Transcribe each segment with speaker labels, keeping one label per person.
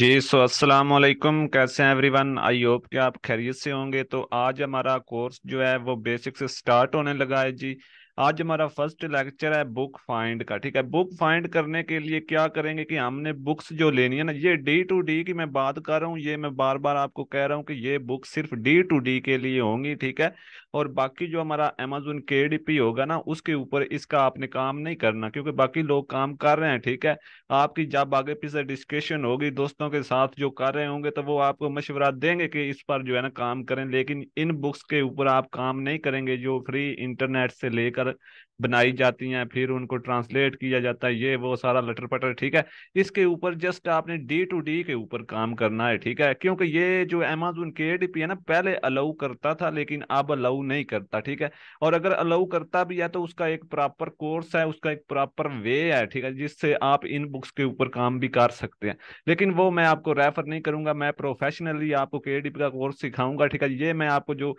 Speaker 1: जी सो अस्सलाम वालेकुम कैसे हैं एवरीवन आई होप कि आप खैरियत से होंगे तो आज हमारा कोर्स जो है वो बेसिक से स्टार्ट होने लगा है जी आज हमारा फर्स्ट लेक्चर है बुक फाइंड का ठीक है बुक फाइंड करने के लिए क्या करेंगे कि हमने बुक्स जो लेनी है ना ये डी टू डी की मैं बात कर रहा हूँ ये मैं बार बार आपको कह रहा हूँ कि ये बुक सिर्फ डी टू डी के लिए होंगी ठीक है और बाकी जो हमारा अमेजोन के डी पी होगा ना उसके ऊपर इसका आपने काम नहीं करना क्योंकि बाकी लोग काम कर रहे हैं ठीक है आपकी जब आगे पीछे डिस्कशन होगी दोस्तों के साथ जो कर रहे होंगे तो वो आपको मशवरा देंगे कि इस पर जो है ना काम करें लेकिन इन बुक्स के ऊपर आप काम नहीं करेंगे जो फ्री इंटरनेट से लेकर at it. बनाई जाती हैं फिर उनको ट्रांसलेट किया जाता है ये वो सारा लटर पटर ठीक है इसके ऊपर जस्ट आपने डी टू डी के ऊपर काम करना है ठीक है क्योंकि ये जो अमेजोन के है ना पहले अलाउ करता था लेकिन अब अलाउ नहीं करता ठीक है और अगर अलाउ करता भी है तो उसका एक प्रॉपर कोर्स है उसका एक प्रॉपर वे है ठीक है जिससे आप इन बुक्स के ऊपर काम भी कर सकते हैं लेकिन वो मैं आपको रेफर नहीं करूंगा मैं प्रोफेशनली आपको के का कोर्स सिखाऊंगा ठीक है ये मैं आपको जो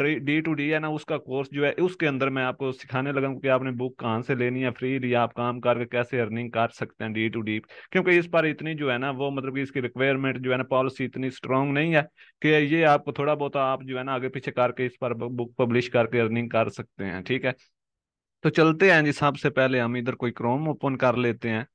Speaker 1: डी टू डी है ना उसका कोर्स जो है उसके अंदर मैं आपको सिखाने लगा कि आपने बुक कहाँ से लेनी है फ्री या आप काम करके कैसे अर्निंग कर सकते हैं डी टू डी क्योंकि इस पर इतनी जो है ना वो मतलब कि इसकी रिक्वायरमेंट जो है ना पॉलिसी इतनी स्ट्रांग नहीं है कि ये आपको थोड़ा बहुत आप जो है ना आगे पीछे करके इस पर बुक पब्लिश करके अर्निंग कर सकते हैं ठीक है तो चलते हैं जी सबसे पहले हम इधर कोई क्रोम ओपन कर लेते हैं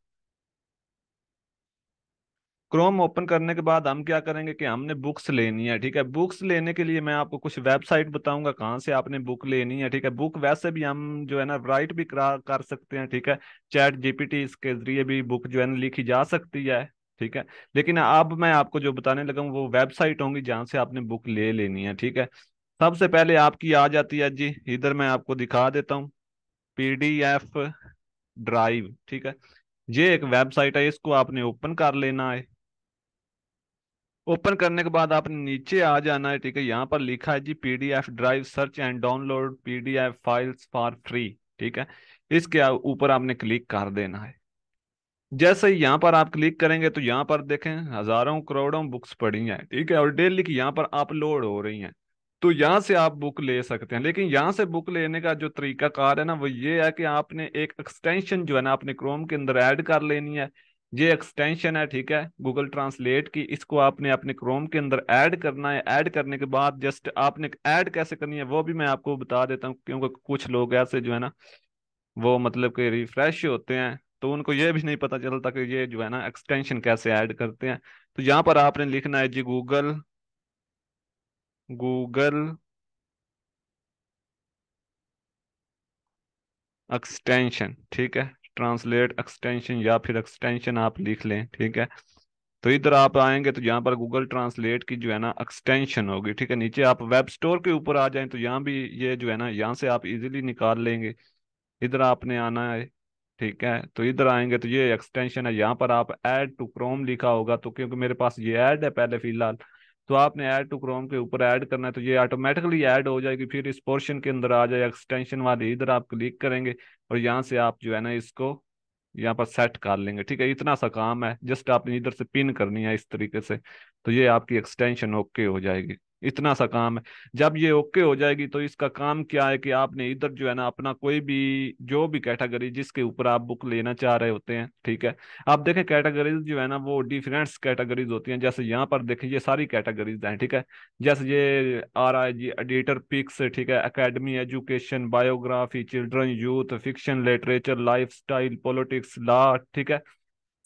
Speaker 1: क्रोम ओपन करने के बाद हम क्या करेंगे कि हमने बुक्स लेनी है ठीक है बुक्स लेने के लिए मैं आपको कुछ वेबसाइट बताऊंगा कहाँ से आपने बुक लेनी है ठीक है बुक वैसे भी हम जो है ना राइट भी करा कर सकते हैं ठीक है चैट जीपीटी इसके जरिए भी बुक जो है ना लिखी जा सकती है ठीक है लेकिन अब मैं आपको जो बताने लगा वो वेबसाइट होंगी जहाँ से आपने बुक ले लेनी है ठीक है सबसे पहले आपकी आ जाती है जी इधर मैं आपको दिखा देता हूँ पी ड्राइव ठीक है ये एक वेबसाइट है इसको आपने ओपन कर लेना है ओपन करने के बाद आपने नीचे आ जाना है ठीक है यहाँ पर लिखा है जी PDF Drive search and download PDF files for free ठीक है इसके ऊपर आपने क्लिक कर देना है जैसे ही यहाँ पर आप क्लिक करेंगे तो यहाँ पर देखें हजारों करोड़ों बुक्स पड़ी हैं ठीक है और डेली की यहाँ पर अपलोड हो रही हैं तो यहाँ से आप बुक ले सकते हैं लेकिन यहाँ से बुक लेने का जो तरीका कार है ना वो ये है कि आपने एक एक्सटेंशन जो है ना अपने क्रोम के अंदर ऐड कर लेनी है ये एक्सटेंशन है ठीक है गूगल ट्रांसलेट की इसको आपने अपने क्रोम के अंदर ऐड करना है ऐड करने के बाद जस्ट आपने ऐड कैसे करनी है वो भी मैं आपको बता देता हूँ क्योंकि कुछ लोग ऐसे जो है ना वो मतलब कि रिफ्रेश होते हैं तो उनको ये भी नहीं पता चलता कि ये जो है ना एक्सटेंशन कैसे ऐड करते हैं तो यहाँ पर आपने लिखना है जी गूगल गूगल एक्सटेंशन ठीक है ट्रांसलेट एक्सटेंशन या फिर एक्सटेंशन आप लिख लें ठीक है तो इधर आप आएंगे तो यहाँ पर गूगल ट्रांसलेट की जो है ना एक्सटेंशन होगी ठीक है नीचे आप वेब स्टोर के ऊपर आ जाएं तो यहाँ भी ये जो है ना यहाँ से आप इजीली निकाल लेंगे इधर आपने आना है ठीक है तो इधर आएंगे तो ये एक्सटेंशन है यहाँ पर आप एड टू क्रोम लिखा होगा तो क्योंकि मेरे पास ये एड है पहले फिलहाल तो आपने ऐड टू क्रोम के ऊपर ऐड करना है तो ये ऑटोमेटिकली ऐड हो जाएगी फिर इस पोर्शन के अंदर आ जाए एक्सटेंशन वाले इधर आप क्लिक करेंगे और यहाँ से आप जो है ना इसको यहाँ पर सेट कर लेंगे ठीक है इतना सा काम है जस्ट आपने इधर से पिन करनी है इस तरीके से तो ये आपकी एक्सटेंशन ओके हो जाएगी इतना सा काम है जब ये ओके हो जाएगी तो इसका काम क्या है कि आपने इधर जो है ना अपना कोई भी जो भी कैटेगरी जिसके ऊपर आप बुक लेना चाह रहे होते हैं ठीक है आप देखें कैटेगरीज जो है ना वो डिफरेंट कैटेगरीज होती हैं जैसे यहाँ पर देखें ये सारी कैटेगरीज हैं ठीक है जैसे ये R I G editor picks ठीक है academy education biography children youth fiction literature life style politics law ठीक है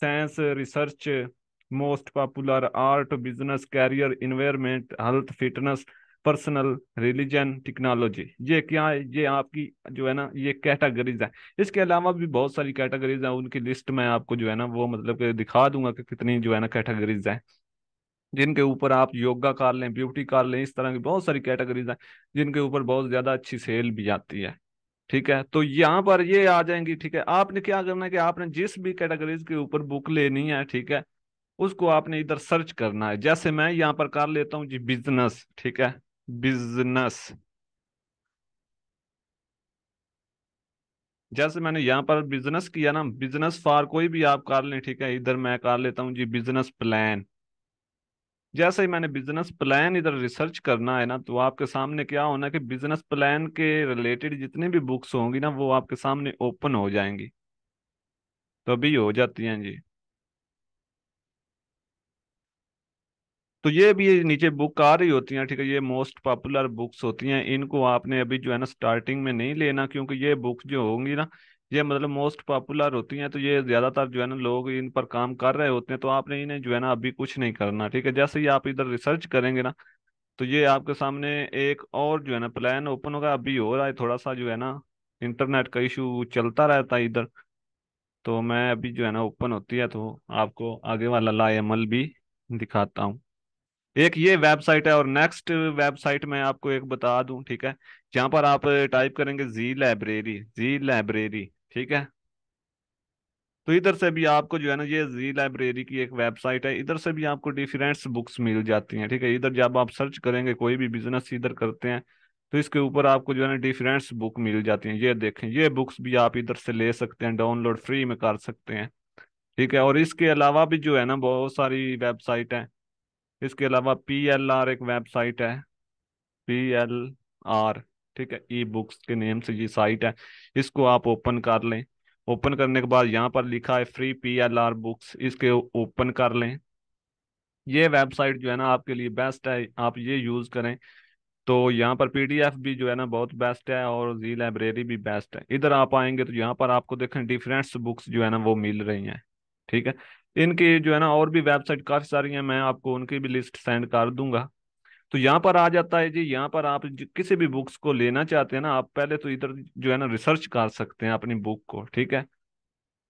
Speaker 1: science research most popular art business career environment health fitness personal religion technology ये क्या है ये आपकी जो है ना ये कैटेगरीज है इसके अलावा भी बहुत सारी कैटेगरीज हैं उनकी लिस्ट में आपको जो है ना वो मतलब दिखा दूंगा कि कितनी जो है ना कैटेगरीज हैं जिनके ऊपर आप योगा कर लें ब्यूटी कर लें इस तरह की बहुत सारी कैटेगरीज हैं जिनके ऊपर बहुत ज्यादा अच्छी सेल भी आती है ठीक है तो यहाँ पर ये आ जाएंगी ठीक है आपने क्या करना है कि आपने जिस भी कैटेगरीज के ऊपर बुक लेनी है ठीक है उसको आपने इधर सर्च करना है जैसे मैं यहां पर कर लेता हूं जी बिजनेस ठीक है बिजनेस जैसे मैंने यहां पर बिजनेस किया ना बिजनेस फॉर कोई भी आप कर लें ठीक है इधर मैं कर लेता हूं जी बिजनेस प्लान जैसे ही मैंने बिजनेस प्लान इधर रिसर्च करना है ना तो आपके सामने क्या होना कि बिजनेस प्लान के रिलेटेड जितनी भी बुक्स होंगी ना वो आपके सामने ओपन हो जाएंगी तो अभी हो जाती हैं जी तो ये भी नीचे बुक आ रही होती हैं ठीक है ये मोस्ट पॉपुलर बुक्स होती हैं इनको आपने अभी जो है ना स्टार्टिंग में नहीं लेना क्योंकि ये बुक्स जो होंगी ना ये मतलब मोस्ट पॉपुलर होती हैं तो ये ज़्यादातर जो है ना लोग इन पर काम कर रहे होते हैं तो आपने इन्हें जो है ना अभी कुछ नहीं करना ठीक है जैसे ही आप इधर रिसर्च करेंगे ना तो ये आपके सामने एक और जो है ना प्लान ओपन होगा अभी हो रहा है थोड़ा सा जो है ना इंटरनेट का इशू चलता रहता है इधर तो मैं अभी जो है ना ओपन होती है तो आपको आगे वाला लाइमल भी दिखाता हूँ एक ये वेबसाइट है और नेक्स्ट वेबसाइट मैं आपको एक बता दूं ठीक है जहां पर आप टाइप करेंगे जी लाइब्रेरी जी लाइब्रेरी ठीक है तो इधर से भी आपको जो है ना ये जी लाइब्रेरी की एक वेबसाइट है इधर से भी आपको डिफरेंट बुक्स मिल जाती हैं ठीक है इधर जब आप सर्च करेंगे कोई भी बिजनेस इधर करते हैं तो इसके ऊपर आपको जो है ना डिफरेंट्स बुक मिल जाती हैं ये देखें ये बुक्स भी आप इधर से ले सकते हैं डाउनलोड फ्री में कर सकते हैं ठीक है और इसके अलावा भी जो है ना बहुत सारी वेबसाइट हैं इसके अलावा पी एल आर एक वेबसाइट है पी एल आर ठीक है ई बुक्स के नेम से ये साइट है इसको आप ओपन कर लें ओपन करने के बाद यहाँ पर लिखा है free P L R books इसके ओपन कर लें ये वेबसाइट जो है ना आपके लिए बेस्ट है आप ये यूज़ करें तो यहाँ पर पीडीएफ भी जो है ना बहुत बेस्ट है और जी लाइब्रेरी भी बेस्ट है इधर आप आएंगे तो यहाँ पर आपको देखें डिफरेंट्स बुक्स जो है ना वो मिल रही हैं ठीक है इनके जो है ना और भी वेबसाइट काफ़ी सारी हैं मैं आपको उनकी भी लिस्ट सेंड कर दूंगा तो यहाँ पर आ जाता है जी यहाँ पर आप किसी भी बुक्स को लेना चाहते हैं ना आप पहले तो इधर जो है ना रिसर्च कर सकते हैं अपनी बुक को ठीक है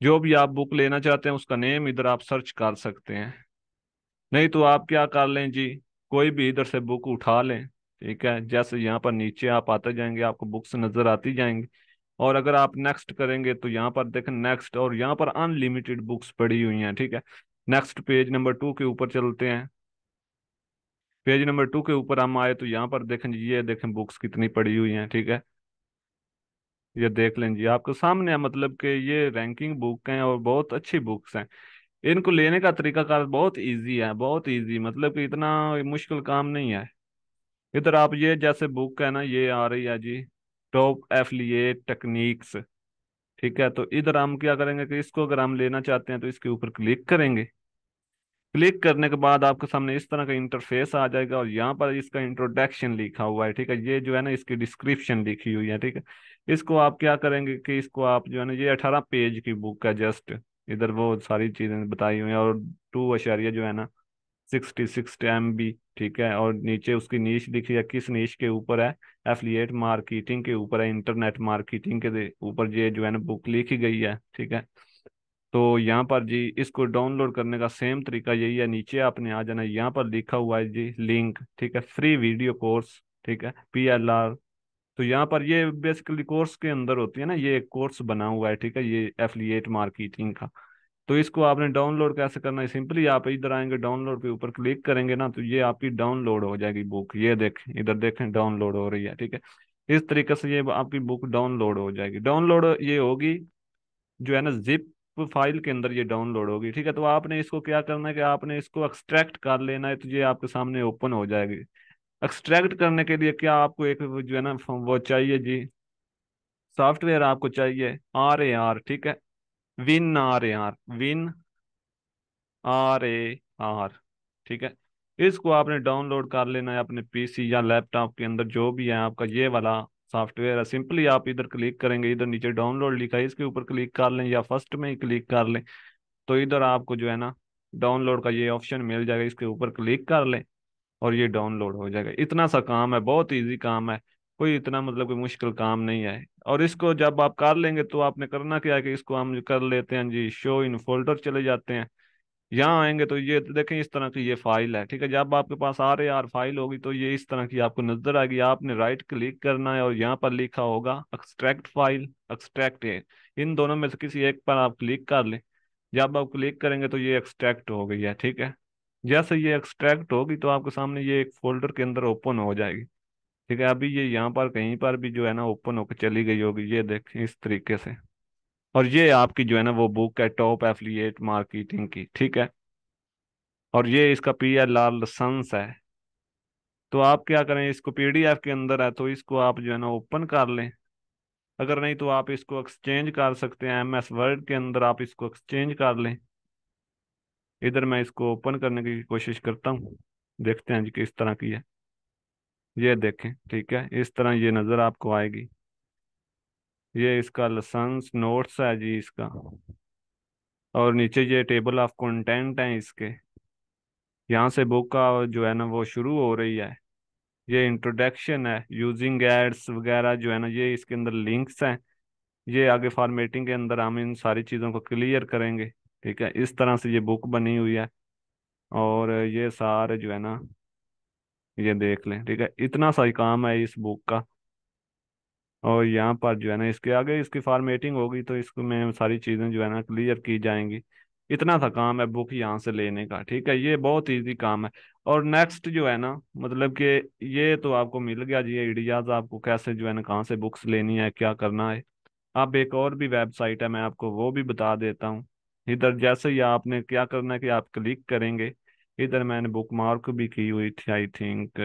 Speaker 1: जो भी आप बुक लेना चाहते हैं उसका नेम इधर आप सर्च कर सकते हैं नहीं तो आप क्या कर लें जी कोई भी इधर से बुक उठा लें ठीक है जैसे यहाँ पर नीचे आप आते जाएंगे आपको बुक्स नज़र आती जाएंगी और अगर आप नेक्स्ट करेंगे तो यहाँ पर देखें नेक्स्ट और यहाँ पर अनलिमिटेड बुक्स पड़ी हुई हैं ठीक है नेक्स्ट पेज नंबर टू के ऊपर चलते हैं पेज नंबर टू के ऊपर हम आए तो यहाँ पर देखें जी ये देखें बुक्स कितनी पड़ी हुई हैं ठीक है ये देख लें जी आपके सामने है मतलब कि ये रैंकिंग बुक हैं और बहुत अच्छी बुक्स हैं इनको लेने का कार बहुत इजी है बहुत इजी मतलब कि इतना मुश्किल काम नहीं है इधर आप ये जैसे बुक है ना ये आ रही है जी टॉप एफिलिएट टेक्निक्स ठीक है तो इधर हम क्या करेंगे कि इसको अगर हम लेना चाहते हैं तो इसके ऊपर क्लिक करेंगे क्लिक करने के बाद आपके सामने इस तरह का इंटरफेस आ जाएगा और यहाँ पर इसका इंट्रोडक्शन लिखा हुआ है ठीक है ये जो है ना इसकी डिस्क्रिप्शन लिखी हुई है ठीक है इसको आप क्या करेंगे कि इसको आप जो है ना ये अठारह पेज की बुक है जस्ट इधर वो सारी चीजें बताई हुई है और टू अशारिया जो है ना सिक्सटी सिक्स एम बी ठीक है और नीचे उसकी नीच लिखी है किस नीच के ऊपर है एफिलियट मार्केटिंग के ऊपर है इंटरनेट मार्केटिंग के ऊपर ये जो है ना बुक लिखी गई है ठीक है तो यहाँ पर जी इसको डाउनलोड करने का सेम तरीका यही है नीचे आपने आ जाना यहाँ पर लिखा हुआ है जी लिंक ठीक है फ्री वीडियो कोर्स ठीक है पी एल आर तो यहाँ पर ये बेसिकली कोर्स के अंदर होती है ना ये एक कोर्स बना हुआ है ठीक है ये एफिलियट मार्केटिंग का तो इसको आपने डाउनलोड कैसे करना है सिंपली आप इधर आएंगे डाउनलोड के ऊपर क्लिक करेंगे ना तो ये आपकी डाउनलोड हो जाएगी बुक ये देखें इधर देखें डाउनलोड हो रही है ठीक है इस तरीके से ये आपकी बुक डाउनलोड हो जाएगी डाउनलोड ये होगी जो है ना जिप फाइल के अंदर ये डाउनलोड होगी ठीक है तो आपने इसको क्या करना है कि आपने इसको एक्सट्रैक्ट कर लेना है तो ये आपके सामने ओपन हो जाएगी एक्सट्रैक्ट करने के लिए क्या आपको एक जो है ना वो चाहिए जी सॉफ्टवेयर आपको चाहिए आर ए आर ठीक है win R A R win R A R ठीक है इसको आपने डाउनलोड कर लेना है अपने पीसी या लैपटॉप के अंदर जो भी है आपका ये वाला सॉफ्टवेयर है सिंपली आप इधर क्लिक करेंगे इधर नीचे डाउनलोड लिखा है इसके ऊपर क्लिक कर लें या फर्स्ट में ही क्लिक कर लें तो इधर आपको जो है ना डाउनलोड का ये ऑप्शन मिल जाएगा इसके ऊपर क्लिक कर लें और ये डाउनलोड हो जाएगा इतना सा काम है बहुत ईजी काम है कोई इतना मतलब कोई मुश्किल काम नहीं है और इसको जब आप कर लेंगे तो आपने करना क्या है कि इसको हम कर लेते हैं जी शो इन फोल्डर चले जाते हैं यहाँ आएंगे तो ये देखें इस तरह की ये फाइल है ठीक है जब आपके पास आर ए आर फाइल होगी तो ये इस तरह की आपको नजर आएगी आपने राइट क्लिक करना है और यहाँ पर लिखा होगा एक्सट्रैक्ट फाइल एक्सट्रैक्ट ए इन दोनों में से किसी एक पर आप क्लिक कर लें जब आप क्लिक करेंगे तो ये एक्सट्रैक्ट हो गई है ठीक है जैसे ये एक्सट्रैक्ट होगी तो आपके सामने ये एक फोल्डर के अंदर ओपन हो जाएगी ठीक है अभी ये यहाँ पर कहीं पर भी जो है ना ओपन होकर चली गई होगी ये देखें इस तरीके से और ये आपकी जो है ना वो बुक है टॉप एफिलिएट मार्केटिंग की ठीक है और ये इसका पी एल आर लसंस है तो आप क्या करें इसको पीडीएफ के अंदर है तो इसको आप जो है ना ओपन कर लें अगर नहीं तो आप इसको एक्सचेंज कर सकते हैं एम एस वर्ड के अंदर आप इसको एक्सचेंज कर लें इधर मैं इसको ओपन करने की कोशिश करता हूँ देखते हैं जी किस तरह की है ये देखें ठीक है इस तरह ये नज़र आपको आएगी ये इसका लसंस नोट्स है जी इसका और नीचे ये टेबल ऑफ कंटेंट है इसके यहाँ से बुक का जो है ना वो शुरू हो रही है ये इंट्रोडक्शन है यूजिंग एड्स वगैरह जो है ना ये इसके अंदर लिंक्स हैं ये आगे फॉर्मेटिंग के अंदर हम इन सारी चीज़ों को क्लियर करेंगे ठीक है इस तरह से ये बुक बनी हुई है और ये सारे जो है ना ये देख लें ठीक है इतना ही काम है इस बुक का और यहाँ पर जो है ना इसके आगे इसकी फॉर्मेटिंग होगी तो इसमें सारी चीज़ें जो है ना क्लियर की जाएंगी इतना सा काम है बुक यहाँ से लेने का ठीक है ये बहुत इजी काम है और नेक्स्ट जो है ना मतलब कि ये तो आपको मिल गया जी आइडियाज आपको कैसे जो है ना कहाँ से बुक्स लेनी है क्या करना है आप एक और भी वेबसाइट है मैं आपको वो भी बता देता हूँ इधर जैसे ही आपने क्या करना है कि आप क्लिक करेंगे इधर मैंने बुक मार्क भी की हुई थी आई थिंक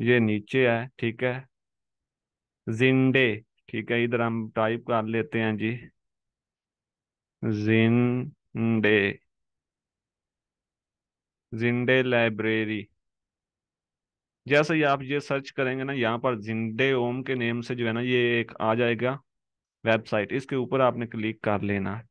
Speaker 1: ये नीचे है ठीक है जिंडे ठीक है इधर हम टाइप कर लेते हैं जी जिंडे जिंडे लाइब्रेरी जैसे ही आप ये सर्च करेंगे ना यहाँ पर जिंडे ओम के नेम से जो है ना ये एक आ जाएगा वेबसाइट इसके ऊपर आपने क्लिक कर लेना है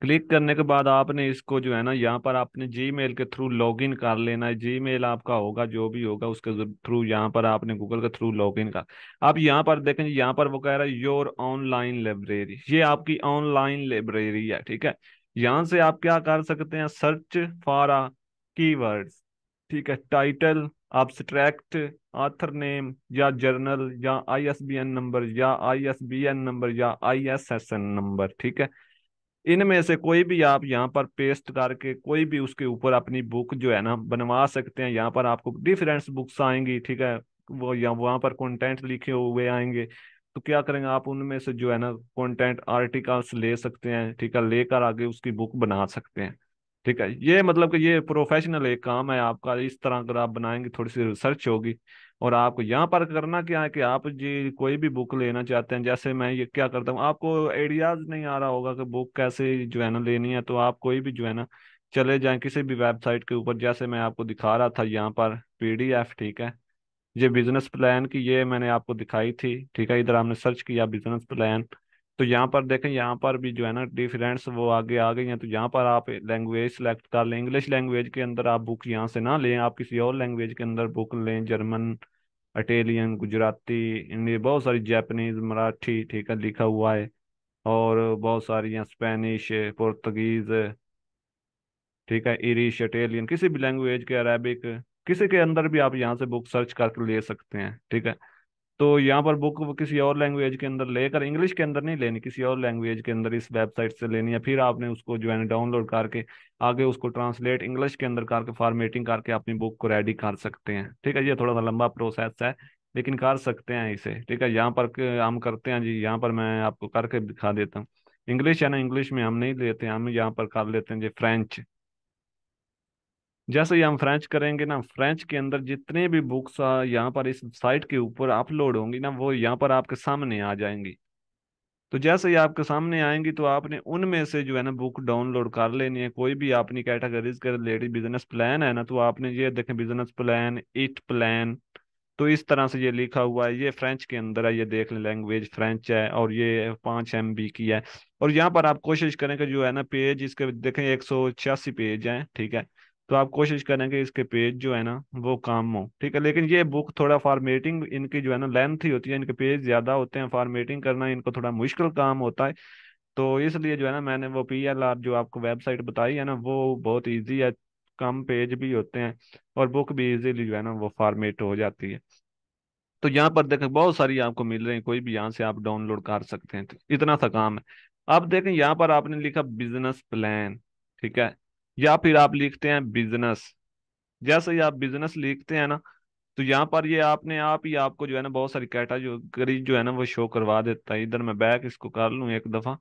Speaker 1: क्लिक करने के बाद आपने इसको जो है ना यहाँ पर आपने जीमेल के थ्रू लॉगिन कर लेना है जीमेल आपका होगा जो भी होगा उसके थ्रू यहाँ पर आपने गूगल के थ्रू लॉगिन कर आप यहाँ पर देखें यहाँ पर वो कह रहा है योर ऑनलाइन लाइब्रेरी ये आपकी ऑनलाइन लाइब्रेरी है ठीक है यहाँ से आप क्या कर सकते हैं सर्च फॉर आ की ठीक है टाइटल abstract आथर नेम या जर्नल या आई नंबर या आई नंबर या आई नंबर ठीक है इनमें से कोई भी आप यहाँ पर पेस्ट करके कोई भी उसके ऊपर अपनी बुक जो है ना बनवा सकते हैं यहाँ पर आपको डिफरेंस बुक्स आएंगी ठीक है वो या वहाँ पर कंटेंट लिखे हुए आएंगे तो क्या करेंगे आप उनमें से जो है ना कंटेंट आर्टिकल्स ले सकते हैं ठीक है लेकर आगे उसकी बुक बना सकते हैं ठीक है ये मतलब कि ये प्रोफेशनल एक काम है आपका इस तरह अगर आप बनाएंगे थोड़ी सी रिसर्च होगी और आपको यहाँ पर करना क्या है कि आप जी कोई भी बुक लेना चाहते हैं जैसे मैं ये क्या करता हूँ आपको आइडियाज नहीं आ रहा होगा कि बुक कैसे जो है ना लेनी है तो आप कोई भी जो है ना चले जाएं किसी भी वेबसाइट के ऊपर जैसे मैं आपको दिखा रहा था यहाँ पर पीडीएफ ठीक है ये बिजनेस प्लान की ये मैंने आपको दिखाई थी ठीक है इधर हमने सर्च किया बिजनेस प्लान तो यहाँ पर देखें यहाँ पर भी जो है ना डिफरेंस वो आगे आ गई हैं तो यहाँ पर आप लैंग्वेज सेलेक्ट कर लें इंग्लिश लैंग्वेज के अंदर आप बुक यहाँ से ना लें आप किसी और लैंग्वेज के अंदर बुक लें जर्मन अटेलियन गुजराती इंडिया बहुत सारी जैपनीज मराठी ठीक है लिखा हुआ है और बहुत सारी यहाँ स्पेनिश पुर्तगीज़ ठीक है इरिश अटेलियन किसी भी लैंग्वेज के अरेबिक किसी के अंदर भी आप यहाँ से बुक सर्च करके ले सकते हैं ठीक है तो यहाँ पर बुक किसी और लैंग्वेज के अंदर लेकर इंग्लिश के अंदर नहीं लेनी किसी और लैंग्वेज के अंदर इस वेबसाइट से लेनी है फिर आपने उसको जो है डाउनलोड करके आगे उसको ट्रांसलेट इंग्लिश के अंदर करके फॉर्मेटिंग करके अपनी बुक को रेडी कर सकते हैं ठीक है ये थोड़ा सा लंबा प्रोसेस है लेकिन कर सकते हैं इसे ठीक है यहाँ पर हम करते हैं जी यहाँ पर मैं आपको करके दिखा देता हूँ इंग्लिश है ना इंग्लिश में हम नहीं लेते हम यहाँ पर कर लेते हैं जी फ्रेंच जैसे ही हम फ्रेंच करेंगे ना फ्रेंच के अंदर जितने भी बुक्स यहाँ पर इस साइट के ऊपर अपलोड होंगी ना वो यहाँ पर आपके सामने आ जाएंगी तो जैसे ही आपके सामने आएंगी तो आपने उनमें से जो है ना बुक डाउनलोड कर लेनी है कोई भी आपकी कैटेगरीज के रिलेटेड बिजनेस प्लान है ना तो आपने ये देखें बिजनेस प्लान इट प्लान तो इस तरह से ये लिखा हुआ है ये फ्रेंच के अंदर है ये देख लें लैंग्वेज फ्रेंच है और ये पाँच एम बी की है और यहाँ पर आप कोशिश करें कि जो है ना पेज इसके देखें एक सौ छियासी पेज हैं ठीक है तो आप कोशिश करें कि इसके पेज जो है ना वो काम हो ठीक है लेकिन ये बुक थोड़ा फॉर्मेटिंग इनकी जो है ना लेंथ ही होती है इनके पेज ज़्यादा होते हैं फॉर्मेटिंग करना इनको थोड़ा मुश्किल काम होता है तो इसलिए जो है ना मैंने वो पी एल आर जो आपको वेबसाइट बताई है ना वो बहुत ईजी है कम पेज भी होते हैं और बुक भी ईजिली जो है ना वो फॉर्मेट हो जाती है तो यहाँ पर देखें बहुत सारी आपको मिल रही है कोई भी यहाँ से आप डाउनलोड कर सकते हैं तो इतना सा काम है अब देखें यहाँ पर आपने लिखा बिजनेस प्लान ठीक है या फिर आप लिखते हैं बिजनेस जैसे ही आप बिजनेस लिखते हैं ना तो यहाँ पर ये आपने आप ही आपको जो है ना बहुत सारी कैटागरी जो है ना वो शो करवा देता है इधर मैं बैक इसको कर लूँ एक दफ़ा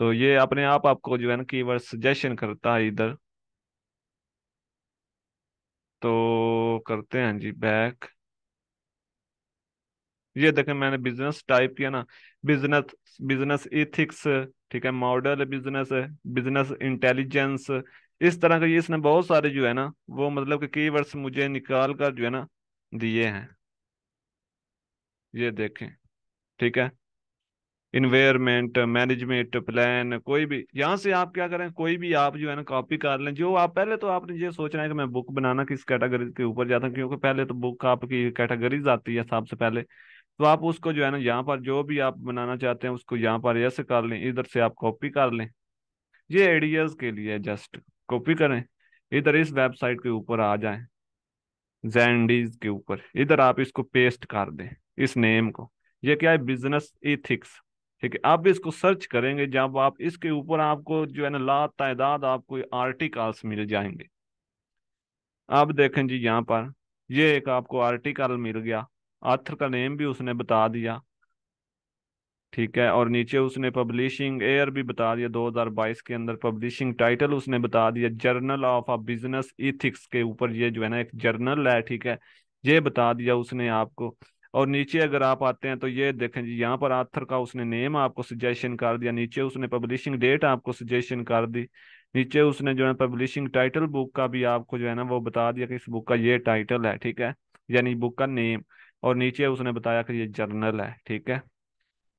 Speaker 1: तो ये अपने आप आपको जो है ना कीवर्ड सजेशन करता है इधर तो करते हैं जी बैक ये देखें मैंने बिजनेस टाइप किया ना बिजनेस बिजनेस इथिक्स ठीक है मॉडल बिजनेस बिजनेस इंटेलिजेंस इस तरह के इसने बहुत सारे जो है ना वो मतलब कि की वर्ड्स मुझे निकाल कर जो है ना दिए हैं ये देखें ठीक है इन्वायरमेंट मैनेजमेंट प्लान कोई भी यहाँ से आप क्या करें कोई भी आप जो है ना कॉपी कर लें जो आप पहले तो आपने ये सोचना है कि मैं बुक बनाना किस कैटेगरी के ऊपर जाता हूँ क्योंकि पहले तो बुक आपकी कैटेगरीज आती है सबसे पहले तो आप उसको जो है ना यहाँ पर जो भी आप बनाना चाहते हैं उसको यहाँ पर ऐसे कर लें इधर से आप कॉपी कर लें ये आइडियाज के लिए जस्ट कॉपी करें इधर इस वेबसाइट के ऊपर आ जाएं जैंडीज के ऊपर इधर आप इसको पेस्ट कर दें इस नेम को ये क्या है बिजनेस इथिक्स ठीक है आप इसको सर्च करेंगे जब आप इसके ऊपर आपको जो है ना ला तदाद आपको आर्टिकल्स मिल जाएंगे आप देखें जी यहाँ पर ये एक आपको आर्टिकल मिल गया आथर का नेम भी उसने बता दिया ठीक है और नीचे उसने पब्लिशिंग एयर भी बता दिया 2022 के अंदर पब्लिशिंग टाइटल उसने बता दिया journal of a business ethics के ऊपर ये जो है ना एक जर्नल है ठीक है ये बता दिया उसने आपको और नीचे अगर आप आते हैं तो ये देखें जी यहाँ पर आथर का उसने नेम आपको सजेशन कर दिया नीचे उसने पब्लिशिंग डेट आपको सजेशन कर दी नीचे उसने जो है पब्लिशिंग टाइटल बुक का भी आपको जो है ना वो बता दिया कि इस बुक का ये टाइटल है ठीक है यानी बुक का नेम और नीचे उसने बताया कि ये जर्नल है ठीक है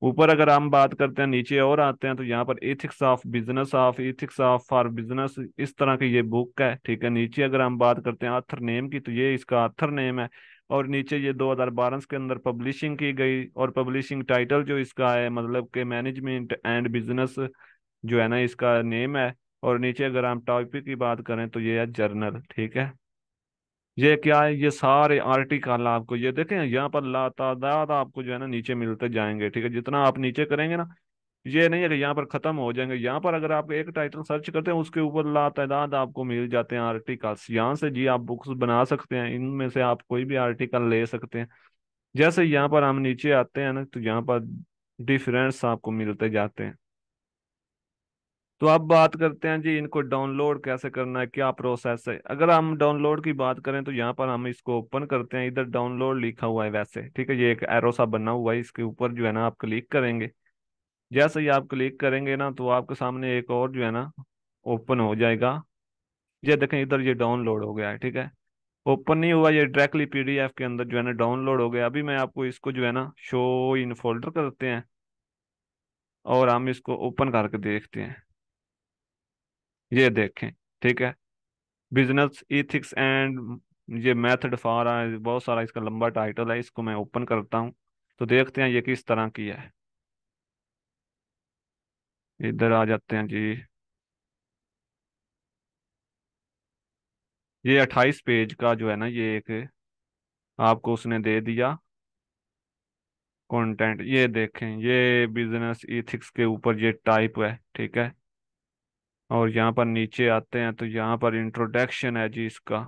Speaker 1: ऊपर अगर हम बात करते हैं नीचे और आते हैं तो यहाँ पर ethics of business of ethics of for business इस तरह की ये बुक है ठीक है नीचे अगर हम बात करते हैं आथर नेम की तो ये इसका आथर नेम है और नीचे ये 2012 के अंदर पब्लिशिंग की गई और पब्लिशिंग टाइटल जो इसका है मतलब के मैनेजमेंट एंड बिजनेस जो है ना इसका नेम है और नीचे अगर हम टॉपिक की बात करें तो ये है जर्नल ठीक है ये क्या है ये सारे आर्टिकल आपको ये देखें यहाँ पर ला तादाद आपको जो है ना नीचे मिलते जाएंगे ठीक है जितना आप नीचे करेंगे ना ये नहीं है कि यहाँ पर खत्म हो जाएंगे यहाँ पर अगर आप एक टाइटल सर्च करते हैं उसके ऊपर ला तादाद आपको मिल जाते हैं आर्टिकल्स यहाँ से जी आप बुक्स बना सकते हैं इनमें से आप कोई भी आर्टिकल ले सकते हैं जैसे यहाँ पर हम नीचे आते हैं ना तो यहाँ पर डिफरेंस आपको मिलते जाते हैं तो अब बात करते हैं जी इनको डाउनलोड कैसे करना है क्या प्रोसेस है अगर हम डाउनलोड की बात करें तो यहाँ पर हम इसको ओपन करते हैं इधर डाउनलोड लिखा हुआ है वैसे ठीक है ये एक एरो सा बना हुआ है इसके ऊपर जो है ना आप क्लिक करेंगे जैसे ही आप क्लिक करेंगे ना तो आपके सामने एक और जो है ना ओपन हो जाएगा ये देखें इधर ये डाउनलोड हो गया है ठीक है ओपन नहीं हुआ ये डायरेक्टली पीडीएफ के अंदर जो है ना डाउनलोड हो गया अभी मैं आपको इसको जो है ना शो इन फोल्डर करते हैं और हम इसको ओपन करके देखते हैं ये देखें ठीक है बिजनेस इथिक्स एंड ये मेथड फॉर बहुत सारा इसका लंबा टाइटल है इसको मैं ओपन करता हूँ तो देखते हैं ये किस तरह की है इधर आ जाते हैं जी ये अट्ठाईस पेज का जो है ना ये एक आपको उसने दे दिया कंटेंट ये देखें ये बिजनेस इथिक्स के ऊपर ये टाइप है ठीक है और यहाँ पर नीचे आते हैं तो यहाँ पर इंट्रोडक्शन है जी इसका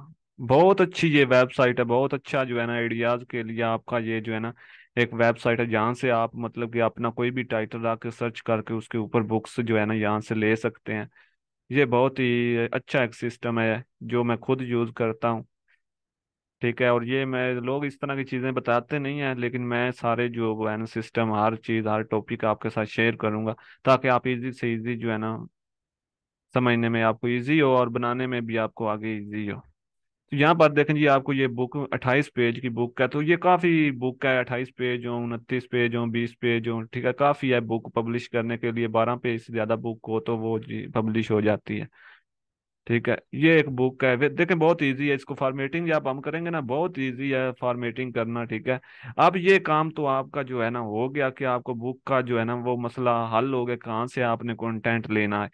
Speaker 1: बहुत अच्छी ये वेबसाइट है बहुत अच्छा जो है ना आइडियाज के लिए आपका ये जो है ना एक वेबसाइट है जहाँ से आप मतलब कि अपना कोई भी टाइटल आके सर्च करके उसके ऊपर बुक्स जो है ना यहाँ से ले सकते हैं ये बहुत ही अच्छा एक सिस्टम है जो मैं खुद यूज़ करता हूँ ठीक है और ये मैं लोग इस तरह की चीज़ें बताते नहीं हैं लेकिन मैं सारे जो है ना सिस्टम हर चीज़ हर टॉपिक आपके साथ शेयर करूँगा ताकि आप इजी से इजी जो है ना समझने में आपको ईजी हो और बनाने में भी आपको आगे ईजी हो तो यहाँ पर देखें जी आपको ये बुक 28 पेज की बुक है तो ये काफ़ी बुक है 28 पेज हो उनतीस पेज हो 20 पेज हो ठीक है काफ़ी है बुक पब्लिश करने के लिए 12 पेज से ज़्यादा बुक हो तो वो जी पब्लिश हो जाती है ठीक है ये एक बुक है देखें बहुत इजी है इसको फॉर्मेटिंग आप हम करेंगे ना बहुत इजी है फॉर्मेटिंग करना ठीक है अब ये काम तो आपका जो है ना हो गया कि आपको बुक का जो है ना वो मसला हल हो गया कहाँ से आपने कंटेंट लेना है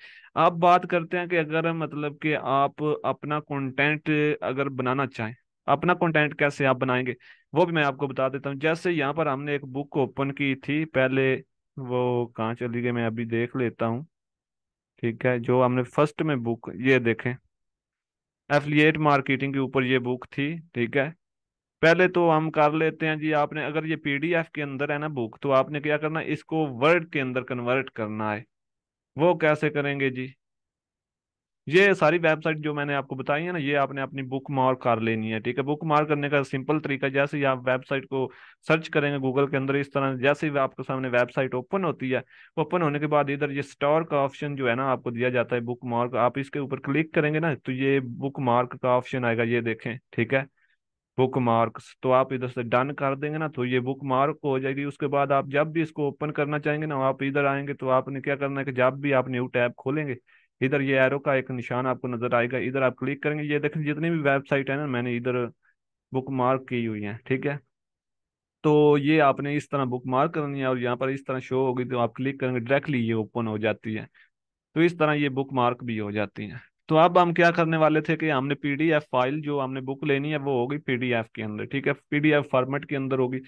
Speaker 1: अब बात करते हैं कि अगर मतलब कि आप अपना कंटेंट अगर बनाना चाहें अपना कॉन्टेंट कैसे आप बनाएंगे वो भी मैं आपको बता देता हूँ जैसे यहाँ पर हमने एक बुक ओपन की थी पहले वो कहाँ चली गई मैं अभी देख लेता हूँ ठीक है जो हमने फर्स्ट में बुक ये देखें एफिलिएट मार्केटिंग के ऊपर ये बुक थी ठीक है पहले तो हम कर लेते हैं जी आपने अगर ये पीडीएफ के अंदर है ना बुक तो आपने क्या करना इसको वर्ड के अंदर कन्वर्ट करना है वो कैसे करेंगे जी ये सारी वेबसाइट जो मैंने आपको बताई है ना ये आपने अपनी बुक मार्क कर लेनी है ठीक है बुक मार्क करने का सिंपल तरीका जैसे ही आप वेबसाइट को सर्च करेंगे गूगल के अंदर इस तरह जैसे ही आपके सामने वेबसाइट ओपन होती है ओपन होने के बाद इधर ये स्टोर का ऑप्शन जो है ना आपको दिया जाता है बुक मार्क आप इसके ऊपर क्लिक करेंगे ना तो ये बुक मार्क का ऑप्शन आएगा ये देखें ठीक है बुक मार्क्स तो आप इधर से डन कर देंगे ना तो ये बुक मार्क हो जाएगी उसके बाद आप जब भी इसको ओपन करना चाहेंगे ना आप इधर आएंगे तो आपने क्या करना है कि जब भी आप न्यू टैब खोलेंगे इधर ये एरो का एक निशान आपको नजर आएगा इधर आप क्लिक करेंगे ये देखें जितनी भी वेबसाइट है ना मैंने इधर बुक मार्क की हुई है ठीक है तो ये आपने इस तरह बुक मार्क करनी है और यहाँ पर इस तरह शो होगी तो आप क्लिक करेंगे डायरेक्टली ये ओपन हो जाती है तो इस तरह ये बुक मार्क भी हो जाती है तो अब हम क्या करने वाले थे कि हमने पीडीएफ फाइल जो हमने बुक लेनी है वो होगी पीडीएफ के अंदर ठीक है पीडीएफ फॉर्मेट के अंदर होगी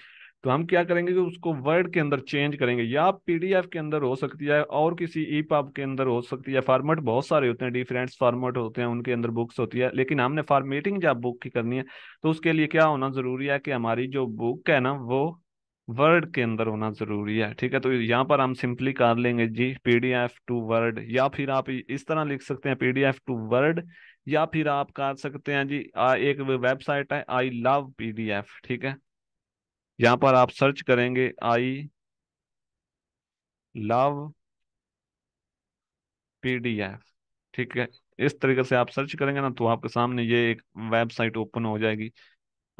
Speaker 1: तो हम क्या करेंगे कि उसको वर्ड के अंदर चेंज करेंगे या पीडीएफ के अंदर हो सकती है और किसी ई e पब के अंदर हो सकती है फॉर्मेट बहुत सारे होते हैं डिफरेंट फॉर्मेट होते हैं उनके अंदर बुक्स होती है लेकिन हमने फॉर्मेटिंग जब बुक की करनी है तो उसके लिए क्या होना जरूरी है कि हमारी जो बुक है ना वो वर्ड के अंदर होना जरूरी है ठीक है तो यहाँ पर हम सिंपली कर लेंगे जी पीडीएफ टू वर्ड या फिर आप इस तरह लिख सकते हैं पीडीएफ टू वर्ड या फिर आप कर सकते हैं जी आ, एक वेबसाइट है आई लव पीडीएफ ठीक है यहाँ पर आप सर्च करेंगे आई लव पीडीएफ ठीक है इस तरीके से आप सर्च करेंगे ना तो आपके सामने ये एक वेबसाइट ओपन हो जाएगी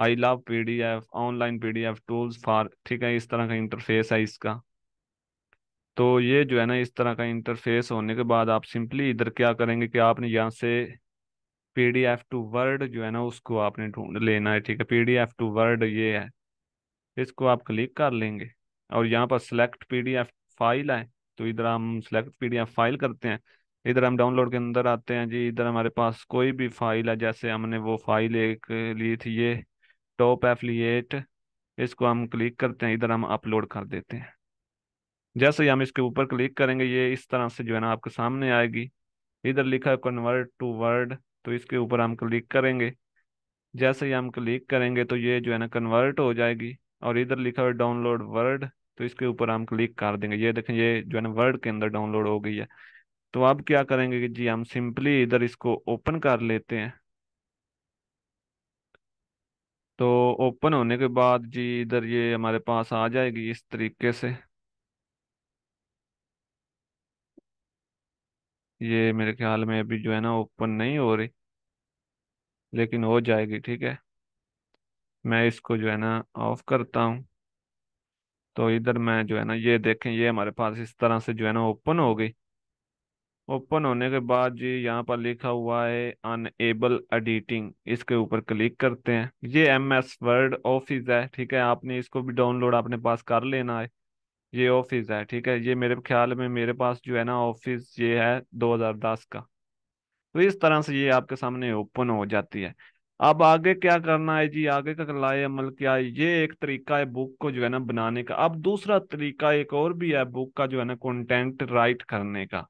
Speaker 1: I love PDF online PDF tools for ठीक है इस तरह का इंटरफेस है इसका तो ये जो है ना इस तरह का इंटरफेस होने के बाद आप सिंपली इधर क्या करेंगे कि आपने यहाँ से पीडीएफ टू वर्ड जो है ना उसको आपने ढूंढ लेना है ठीक है पीडीएफ टू वर्ड ये है इसको आप क्लिक कर लेंगे और यहाँ पर सिलेक्ट पीडीएफ फाइल है तो इधर हम सिलेक्ट पीडीएफ फाइल करते हैं इधर हम डाउनलोड के अंदर आते हैं जी इधर हमारे पास कोई भी फाइल है जैसे हमने वो फाइल एक ली थी ये टॉप एफिलिएट इसको हम क्लिक करते हैं इधर हम अपलोड कर देते हैं जैसे ही हम इसके ऊपर क्लिक करेंगे ये इस तरह से जो है ना आपके सामने आएगी इधर लिखा है कन्वर्ट टू वर्ड तो इसके ऊपर हम क्लिक करेंगे जैसे ही हम क्लिक करेंगे तो ये जो है ना कन्वर्ट हो जाएगी और इधर लिखा हुआ डाउनलोड वर्ड तो इसके ऊपर हम क्लिक कर देंगे ये देखें ये जो है ना वर्ड के अंदर डाउनलोड हो गई है तो अब क्या करेंगे कि जी हम सिंपली इधर इसको ओपन कर लेते हैं तो ओपन होने के बाद जी इधर ये हमारे पास आ जाएगी इस तरीके से ये मेरे ख्याल में अभी जो है ना ओपन नहीं हो रही लेकिन हो जाएगी ठीक है मैं इसको जो है ना ऑफ करता हूँ तो इधर मैं जो है ना ये देखें ये हमारे पास इस तरह से जो है ना ओपन हो गई ओपन होने के बाद जी यहाँ पर लिखा हुआ है अनएबल एडिटिंग इसके ऊपर क्लिक करते हैं ये एम एस वर्ड ऑफिस है ठीक है आपने इसको भी डाउनलोड अपने पास कर लेना है ये ऑफिस है ठीक है ये मेरे ख्याल में मेरे पास जो है ना ऑफिस ये है 2010 का तो इस तरह से ये आपके सामने ओपन हो जाती है अब आगे क्या करना है जी आगे का लाए अमल क्या है ये एक तरीका है बुक को जो है ना बनाने का अब दूसरा तरीका एक और भी है बुक का जो है ना कंटेंट राइट करने का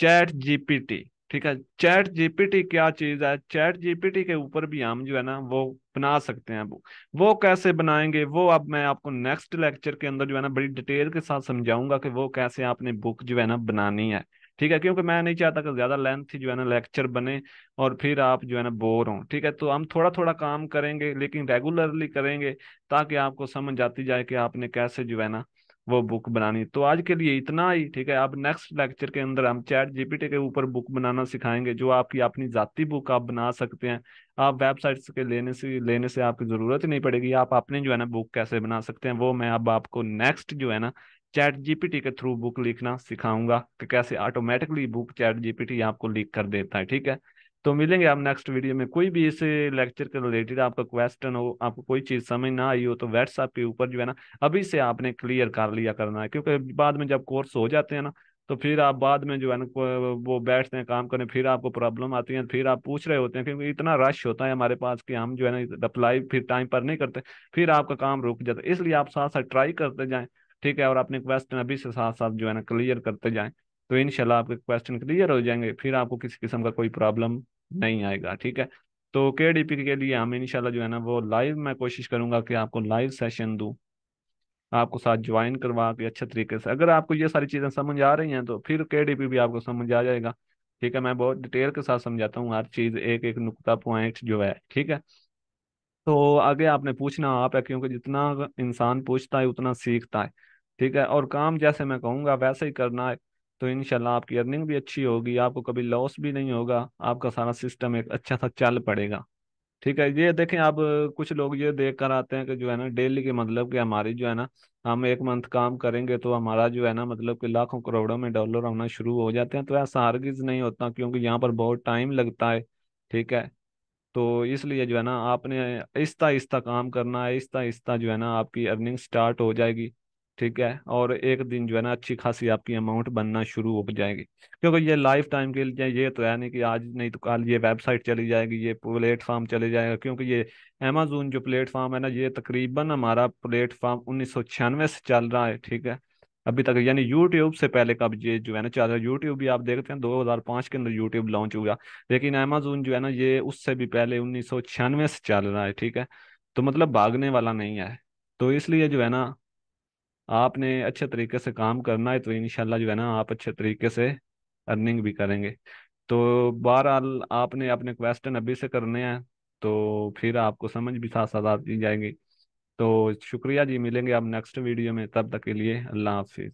Speaker 1: चैट जीपीटी ठीक है चैट जीपीटी क्या चीज है चैट जीपीटी के ऊपर भी हम जो है ना वो बना सकते हैं बुक वो कैसे बनाएंगे वो अब मैं आपको नेक्स्ट लेक्चर के अंदर जो है ना बड़ी डिटेल के साथ समझाऊंगा कि वो कैसे आपने बुक जो है ना बनानी है ठीक है क्योंकि मैं नहीं चाहता कि ज्यादा लेंथ जो है ना लेक्चर बने और फिर आप जो है ना बोर हों ठीक है तो हम थोड़ा थोड़ा काम करेंगे लेकिन रेगुलरली करेंगे ताकि आपको समझ आती जाए कि आपने कैसे जो है ना वो बुक बनानी तो आज के लिए इतना ही ठीक है अब नेक्स्ट लेक्चर के अंदर हम चैट जीपीटी के ऊपर बुक बनाना सिखाएंगे जो आपकी अपनी जाति बुक आप बना सकते हैं आप वेबसाइट के लेने से लेने से आपकी जरूरत ही नहीं पड़ेगी आप अपने जो है ना बुक कैसे बना सकते हैं वो मैं अब आपको नेक्स्ट जो है ना चैट जीपीटी के थ्रू बुक लिखना सिखाऊंगा कि कैसे ऑटोमेटिकली बुक चैट जीपीटी आपको लिख कर देता है ठीक है तो मिलेंगे आप नेक्स्ट वीडियो में कोई भी इस लेक्चर के रिलेटेड आपका क्वेश्चन हो आपको कोई चीज़ समझ ना आई हो तो व्हाट्सएप के ऊपर जो है ना अभी से आपने क्लियर कर लिया करना है क्योंकि बाद में जब कोर्स हो जाते हैं ना तो फिर आप बाद में जो है ना वो बैठते हैं काम करने फिर आपको प्रॉब्लम आती है फिर आप पूछ रहे होते हैं क्योंकि इतना रश होता है हमारे पास कि हम जो है ना अप्लाई फिर टाइम पर नहीं करते फिर आपका काम रुक जाता है इसलिए आप साथ साथ ट्राई करते जाएं ठीक है और अपने क्वेश्चन अभी से साथ साथ जो है ना क्लियर करते जाएं तो इनशाला आपके क्वेश्चन क्लियर हो जाएंगे फिर आपको किसी किस्म का कोई प्रॉब्लम नहीं आएगा ठीक है तो के डी पी के लिए हम इनशाला जो है ना वो लाइव मैं कोशिश करूंगा कि आपको लाइव सेशन दूँ आपको साथ ज्वाइन करवा के अच्छे तरीके से अगर आपको ये सारी चीज़ें समझ आ रही हैं तो फिर के डी पी भी आपको समझ आ जाएगा ठीक है मैं बहुत डिटेल के साथ समझाता हूँ हर चीज़ एक एक नुकता पॉइंट जो है ठीक है तो आगे आपने पूछना आप है क्योंकि जितना इंसान पूछता है उतना सीखता है ठीक है और काम जैसे मैं कहूँगा वैसे ही करना है तो इनशाला आपकी अर्निंग भी अच्छी होगी आपको कभी लॉस भी नहीं होगा आपका सारा सिस्टम एक अच्छा सा चल पड़ेगा ठीक है ये देखें आप कुछ लोग ये देख कर आते हैं कि जो है ना डेली के मतलब कि हमारी जो है ना हम एक मंथ काम करेंगे तो हमारा जो है ना मतलब कि लाखों करोड़ों में डॉलर होना शुरू हो जाते हैं तो ऐसा हरगिज नहीं होता क्योंकि यहाँ पर बहुत टाइम लगता है ठीक है तो इसलिए जो है ना आपने आहिस्ता आहिस्ता काम करना है आहिस्ता आहिस्ता जो है ना आपकी अर्निंग स्टार्ट हो जाएगी ठीक है और एक दिन जो है ना अच्छी खासी आपकी अमाउंट बनना शुरू हो जाएगी क्योंकि ये लाइफ टाइम के लिए ये तो है नहीं कि आज नहीं तो कल ये वेबसाइट चली जाएगी ये प्लेटफॉर्म चले जाएगा क्योंकि ये अमेजोन जो प्लेटफॉर्म है ना ये तकरीबन हमारा प्लेटफॉर्म उन्नीस सौ छियानवे से चल रहा है ठीक है अभी तक यानी यूट्यूब से पहले कब ये जो है ना चल रहा है यूट्यूब भी आप देखते हैं दो के अंदर यूट्यूब लॉन्च हुआ लेकिन अमेजोन जो है ना ये उससे भी पहले उन्नीस सौ छियानवे से चल रहा है ठीक है तो मतलब भागने वाला नहीं है तो इसलिए जो है ना आपने अच्छे तरीके से काम करना है तो इन जो है ना आप अच्छे तरीके से अर्निंग भी करेंगे तो बहरहाल आपने अपने क्वेश्चन अभी से करने हैं तो फिर आपको समझ भी साथ साथ आती जाएंगी तो शुक्रिया जी मिलेंगे आप नेक्स्ट वीडियो में तब तक के लिए अल्लाह हाफिज़